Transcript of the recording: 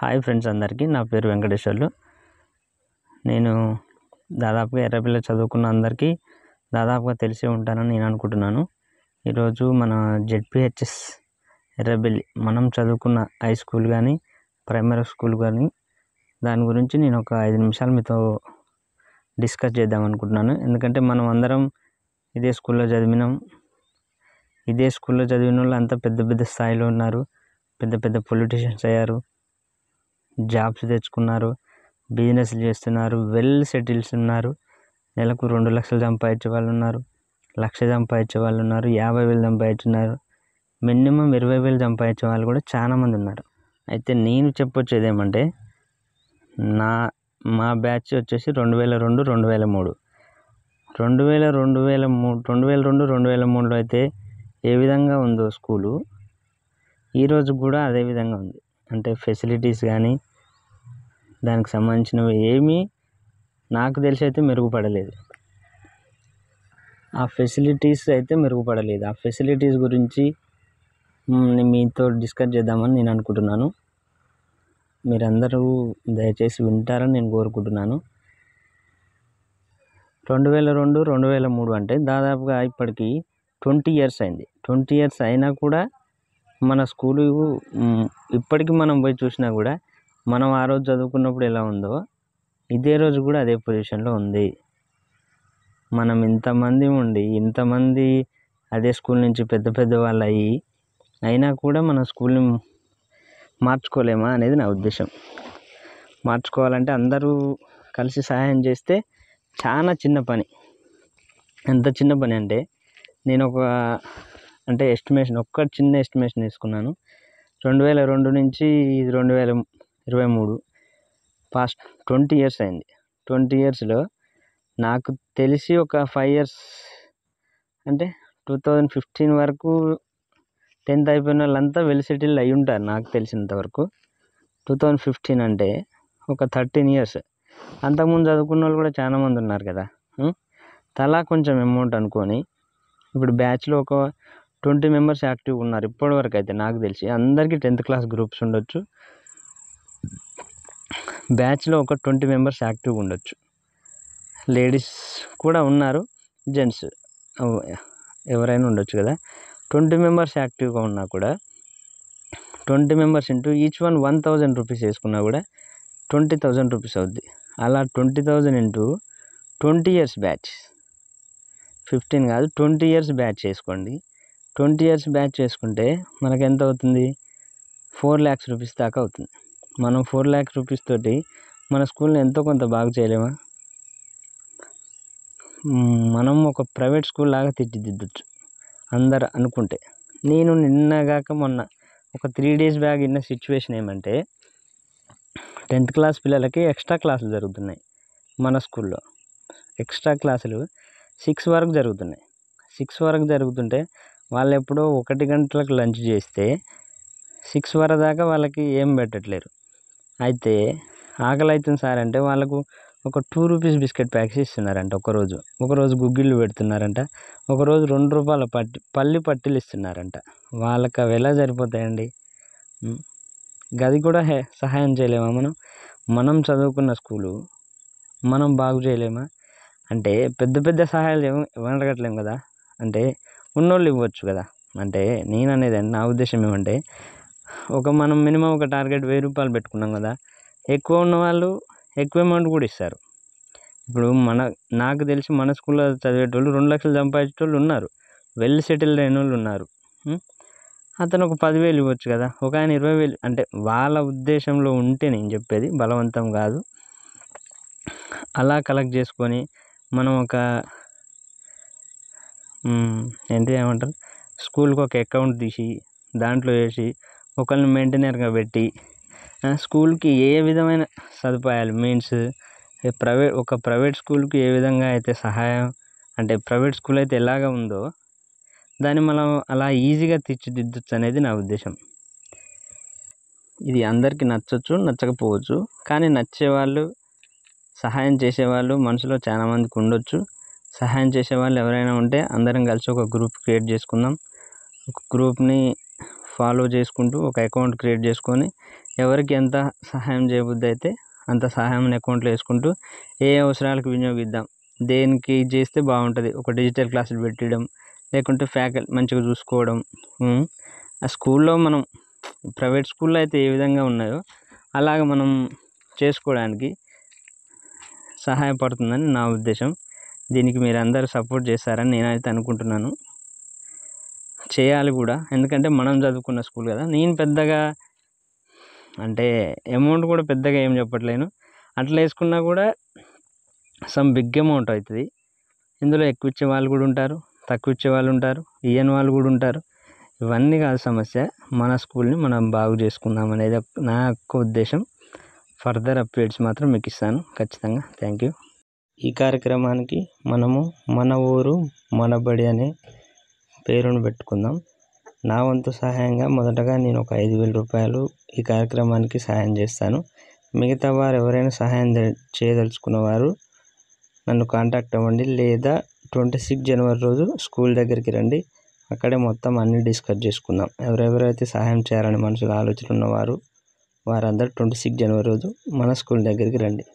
hi friends అందరికీ నా పేరు వెంకటేశ్వర్లు నేను దాదాపుగా ఎర్రపిల్ల చదువుకున్న అందరికీ దాదాపుగా తెలిసి ఉంటానని నేను అనుకుంటున్నాను ఈరోజు మన జెడ్పిహెచ్ఎస్ ఎర్రబెల్లి మనం చదువుకున్న హై స్కూల్ కానీ ప్రైమరీ స్కూల్ కానీ దాని గురించి నేను ఒక ఐదు నిమిషాలు మీతో డిస్కస్ చేద్దాం అనుకుంటున్నాను ఎందుకంటే మనం అందరం ఇదే స్కూల్లో చదివినాం ఇదే స్కూల్లో చదివిన వాళ్ళు అంతా పెద్ద పెద్ద స్థాయిలో ఉన్నారు పెద్ద పెద్ద పొలిటీషియన్స్ అయ్యారు జాబ్స్ తెచ్చుకున్నారు బిజినెస్లు చేస్తున్నారు వెల్ సెటిల్స్ ఉన్నారు నెలకు రెండు లక్షలు సంపాదించే వాళ్ళు ఉన్నారు లక్ష సంపాదించే వాళ్ళు ఉన్నారు యాభై వేలు సంపాదించున్నారు మినిమం ఇరవై వేలు సంపాదించే వాళ్ళు కూడా చాలామంది ఉన్నారు అయితే నేను చెప్పొచ్చేది ఏమంటే నా మా బ్యాచ్ వచ్చేసి రెండు వేల రెండు రెండు వేల మూడు రెండు వేల రెండు వేల మూడు రెండు వేల రెండు రెండు వేల మూడులో అయితే ఏ విధంగా ఉందో స్కూలు ఈరోజు కూడా అదే విధంగా ఉంది అంటే ఫెసిలిటీస్ కానీ దానికి సంబంధించినవి ఏమీ నాకు తెలిసి అయితే మెరుగుపడలేదు ఆ ఫెసిలిటీస్ అయితే మెరుగుపడలేదు ఆ ఫెసిలిటీస్ గురించి మీతో డిస్కస్ చేద్దామని నేను అనుకుంటున్నాను మీరందరూ దయచేసి వింటారని నేను కోరుకుంటున్నాను రెండు వేల రెండు రెండు వేల మూడు అంటే దాదాపుగా ఇప్పటికి ట్వంటీ ఇయర్స్ అయింది ట్వంటీ ఇయర్స్ అయినా కూడా మన స్కూలు ఇప్పటికి మనం పోయి చూసినా కూడా మనం ఆ రోజు చదువుకున్నప్పుడు ఎలా ఉందో ఇదే రోజు కూడా అదే పొజిషన్లో ఉంది మనం ఇంతమంది ఉండి ఇంతమంది అదే స్కూల్ నుంచి పెద్ద పెద్ద వాళ్ళు అయ్యి అయినా కూడా మన స్కూల్ని మార్చుకోలేమా అనేది నా ఉద్దేశం మార్చుకోవాలంటే అందరూ కలిసి సహాయం చేస్తే చాలా చిన్న పని ఎంత చిన్న పని అంటే నేను ఒక అంటే ఎస్టిమేషన్ ఒక్క చిన్న ఎస్టిమేషన్ తీసుకున్నాను రెండు వేల రెండు నుంచి రెండు వేల ఇరవై మూడు పాస్ట్ ట్వంటీ ఇయర్స్ అయింది ట్వంటీ ఇయర్స్లో నాకు తెలిసి ఒక ఫైవ్ ఇయర్స్ అంటే టూ థౌజండ్ ఫిఫ్టీన్ వరకు టెన్త్ అయిపోయిన వాళ్ళంతా వెల్ సెటిల్ అయి ఉంటారు నాకు తెలిసినంతవరకు టూ థౌజండ్ ఫిఫ్టీన్ అంటే ఒక థర్టీన్ ఇయర్స్ అంతకుముందు చదువుకున్న వాళ్ళు కూడా చాలా మంది ఉన్నారు కదా తలా కొంచెం అమౌంట్ అనుకొని ఇప్పుడు బ్యాచ్లో ఒక ట్వంటీ మెంబర్స్ యాక్టివ్గా ఉన్నారు ఇప్పటివరకు అయితే నాకు తెలిసి అందరికీ టెన్త్ క్లాస్ గ్రూప్స్ ఉండొచ్చు బ్యాచ్లో ఒక ట్వంటీ మెంబర్స్ యాక్టివ్గా ఉండొచ్చు లేడీస్ కూడా ఉన్నారు జెంట్స్ ఎవరైనా ఉండొచ్చు కదా ట్వంటీ మెంబర్స్ యాక్టివ్గా ఉన్నా కూడా twenty members into each one one thousand rupees వేసుకున్నా కూడా ట్వంటీ థౌజండ్ రూపీస్ అవుద్ది అలా twenty thousand into twenty years batch fifteen కాదు ట్వంటీ ఇయర్స్ బ్యాచ్ చేసుకోండి ట్వంటీ ఇయర్స్ బ్యాచ్ చేసుకుంటే మనకు ఎంత అవుతుంది ఫోర్ ల్యాక్స్ రూపీస్ దాకా అవుతుంది మనం ఫోర్ ల్యాక్ రూపీస్ తోటి మన స్కూల్ని ఎంతో కొంత బాగు చేయలేమా మనం ఒక ప్రైవేట్ స్కూల్ లాగా తీర్చిదిద్దచ్చు అందరు అనుకుంటే నేను నిన్నగాక మొన్న ఒక త్రీ డేస్ బ్యాగ్ ఇన్న సిచ్యువేషన్ ఏమంటే టెన్త్ క్లాస్ పిల్లలకి ఎక్స్ట్రా క్లాసులు జరుగుతున్నాయి మన స్కూల్లో ఎక్స్ట్రా క్లాసులు సిక్స్ వరకు జరుగుతున్నాయి సిక్స్ వరకు జరుగుతుంటే వాళ్ళు ఎప్పుడో ఒకటి గంటలకు లంచ్ చేస్తే సిక్స్ వర దాకా వాళ్ళకి ఏం పెట్టట్లేరు అయితే ఆకలి అవుతుంది సార్ అంటే వాళ్ళకు ఒక టూ రూపీస్ బిస్కెట్ ప్యాక్స్ ఇస్తున్నారంట ఒకరోజు ఒకరోజు గుగ్గిళ్ళు పెడుతున్నారంట ఒకరోజు రెండు రూపాయల పట్టి పల్లి పట్టీలు ఇస్తున్నారంట వాళ్ళకి అవి ఎలా సరిపోతాయండి గది కూడా సహాయం చేయలేమా మనం మనం చదువుకున్న స్కూలు మనం బాగు చేయలేమా అంటే పెద్ద పెద్ద సహాయాలు ఏమి అడగట్లేము కదా అంటే ఉన్నోళ్ళు ఇవ్వచ్చు కదా అంటే నేను అనేది నా ఉద్దేశం ఏమంటే ఒక మనం మినిమం ఒక టార్గెట్ వెయ్యి రూపాయలు పెట్టుకున్నాం కదా ఎక్కువ ఉన్నవాళ్ళు ఎక్కువ అమౌంట్ కూడా ఇస్తారు ఇప్పుడు మన నాకు తెలిసి మన స్కూల్లో చదివేటోళ్ళు రెండు లక్షలు సంపాదించేటోళ్ళు ఉన్నారు వెల్ సెటిల్ అయిన వాళ్ళు ఉన్నారు అతను ఒక పదివేలు ఇవ్వచ్చు కదా ఒక ఆయన ఇరవై వేలు అంటే వాళ్ళ ఉద్దేశంలో ఉంటే నేను చెప్పేది బలవంతం కాదు అలా కలెక్ట్ చేసుకొని మనం ఒక ఏంటి ఏమంటారు స్కూల్కి ఒక అకౌంట్ తీసి దాంట్లో వేసి ఒకరిని మెయింటైనర్గా పెట్టి స్కూల్కి ఏ విధమైన సదుపాయాలు మీన్స్ ప్రైవేట్ ఒక ప్రైవేట్ స్కూల్కి ఏ విధంగా అయితే సహాయం అంటే ప్రైవేట్ స్కూల్ అయితే ఎలాగ ఉందో దాన్ని మనం అలా ఈజీగా తీర్చిదిద్దవచ్చు అనేది నా ఉద్దేశం ఇది అందరికీ నచ్చవచ్చు నచ్చకపోవచ్చు కానీ నచ్చేవాళ్ళు సహాయం చేసేవాళ్ళు మనసులో చాలామందికి ఉండొచ్చు సహాయం చేసేవాళ్ళు ఎవరైనా ఉంటే అందరం కలిసి ఒక గ్రూప్ క్రియేట్ చేసుకుందాం ఒక గ్రూప్ని ఫాలో చేసుకుంటూ ఒక అకౌంట్ క్రియేట్ చేసుకొని ఎవరికి ఎంత సహాయం చేయబుద్ధి అయితే అంత సహాయం అకౌంట్లో వేసుకుంటూ ఏ అవసరాలకు వినియోగిద్దాం దేనికి చేస్తే బాగుంటుంది ఒక డిజిటల్ క్లాసులు పెట్టడం లేకుంటే ఫ్యాకల్టీ మంచిగా చూసుకోవడం ఆ స్కూల్లో మనం ప్రైవేట్ స్కూల్లో అయితే ఏ విధంగా ఉన్నాయో అలాగ మనం చేసుకోవడానికి సహాయపడుతుందని నా ఉద్దేశం దీనికి అందరూ సపోర్ట్ చేస్తారని నేనైతే అనుకుంటున్నాను చేయాలి కూడా ఎందుకంటే మనం చదువుకున్న స్కూల్ కదా నేను పెద్దగా అంటే అమౌంట్ కూడా పెద్దగా ఏం చెప్పట్లేను అట్లా వేసుకున్నా కూడా సమ్ బిగ్ అమౌంట్ అవుతుంది ఇందులో ఎక్కువ ఇచ్చే వాళ్ళు కూడా ఉంటారు తక్కువ ఇచ్చే వాళ్ళు ఉంటారు ఇయ్యని వాళ్ళు కూడా ఉంటారు ఇవన్నీ కాదు సమస్య మన స్కూల్ని మనం బాగు చేసుకుందాం అనేది నా యొక్క ఉద్దేశం ఫర్దర్ అప్డేట్స్ మాత్రం మీకు ఇస్తాను ఖచ్చితంగా థ్యాంక్ యూ ఈ కార్యక్రమానికి మనము మన ఊరు మన బడి అనే పేరును పెట్టుకుందాం నా వంతు సహాయంగా మొదటగా నేను ఒక ఐదు వేల రూపాయలు ఈ కార్యక్రమానికి సహాయం చేస్తాను మిగతా వారు ఎవరైనా సహాయం చేయదలుచుకున్న వారు నన్ను కాంటాక్ట్ అవ్వండి లేదా ట్వంటీ సిక్స్ జనవరి రోజు స్కూల్ దగ్గరికి రండి అక్కడే మొత్తం అన్నీ డిస్కస్ చేసుకుందాం ఎవరెవరైతే సహాయం చేయాలని మనుషులు ఆలోచన ఉన్నవారు వారందరూ ట్వంటీ సిక్స్ జనవరి రోజు మన స్కూల్ దగ్గరికి రండి